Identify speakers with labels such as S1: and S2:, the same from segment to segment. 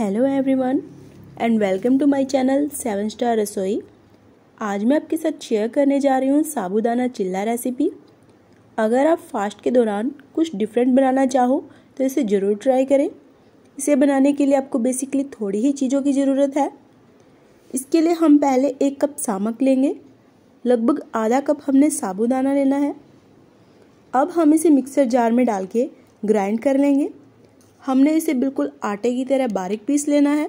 S1: hello everyone and welcome to my channel seven star Rasoi आज मैं आपके साथ शेयर करने जा रही हूँ साबूदाना चिल्ला रेसिपी अगर आप फास्ट के दौरान कुछ डिफरेंट बनाना चाहो तो इसे ज़रूर ट्राई करें इसे बनाने के लिए आपको बेसिकली थोड़ी ही चीज़ों की ज़रूरत है इसके लिए हम पहले एक कप सामक लेंगे लगभग आधा कप हमने साबूदाना लेना है अब हम इसे मिक्सर जार में डाल के ग्राइंड कर लेंगे हमने इसे बिल्कुल आटे की तरह बारीक पीस लेना है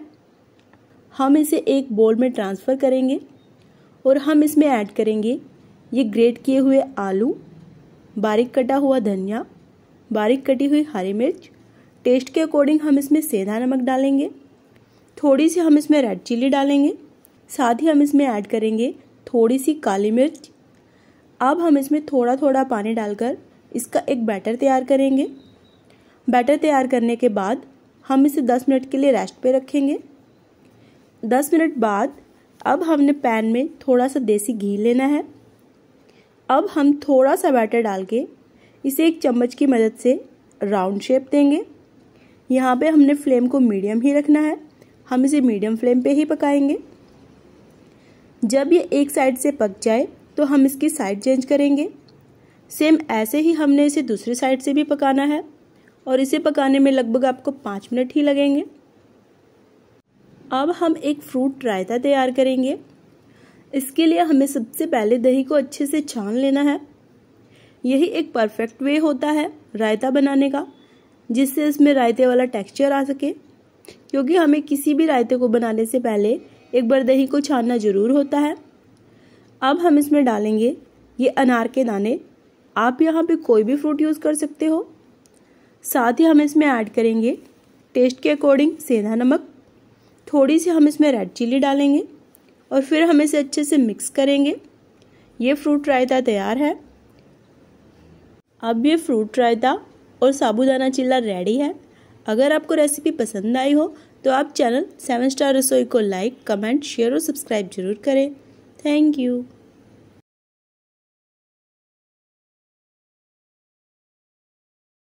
S1: हम इसे एक बोल में ट्रांसफ़र करेंगे और हम इसमें ऐड करेंगे ये ग्रेट किए हुए आलू बारीक कटा हुआ धनिया बारीक कटी हुई हरी मिर्च टेस्ट के अकॉर्डिंग हम इसमें सेंधा नमक डालेंगे थोड़ी सी हम इसमें रेड चिली डालेंगे साथ ही हम इसमें ऐड करेंगे थोड़ी सी काली मिर्च अब हम इसमें थोड़ा थोड़ा पानी डालकर इसका एक बैटर तैयार करेंगे बैटर तैयार करने के बाद हम इसे 10 मिनट के लिए रेस्ट पे रखेंगे 10 मिनट बाद अब हमने पैन में थोड़ा सा देसी घी लेना है अब हम थोड़ा सा बैटर डाल के इसे एक चम्मच की मदद से राउंड शेप देंगे यहाँ पे हमने फ्लेम को मीडियम ही रखना है हम इसे मीडियम फ्लेम पे ही पकाएंगे जब ये एक साइड से पक जाए तो हम इसकी साइड चेंज करेंगे सेम ऐसे ही हमने इसे दूसरी साइड से भी पकाना है और इसे पकाने में लगभग आपको पाँच मिनट ही लगेंगे अब हम एक फ्रूट रायता तैयार करेंगे इसके लिए हमें सबसे पहले दही को अच्छे से छान लेना है यही एक परफेक्ट वे होता है रायता बनाने का जिससे इसमें रायते वाला टेक्सचर आ सके क्योंकि हमें किसी भी रायते को बनाने से पहले एक बार दही को छानना ज़रूर होता है अब हम इसमें डालेंगे ये अनार के दाने आप यहाँ पे कोई भी फ्रूट यूज़ कर सकते हो साथ ही हम इसमें ऐड करेंगे टेस्ट के अकॉर्डिंग सेंधा नमक थोड़ी सी हम इसमें रेड चिली डालेंगे और फिर हम इसे अच्छे से मिक्स करेंगे ये फ्रूट रायता तैयार है अब ये फ्रूट रायता और साबुदाना चिल्ला रेडी है अगर आपको रेसिपी पसंद आई हो तो आप चैनल सेवन स्टार रसोई को लाइक कमेंट शेयर और सब्सक्राइब जरूर करें थैंक यू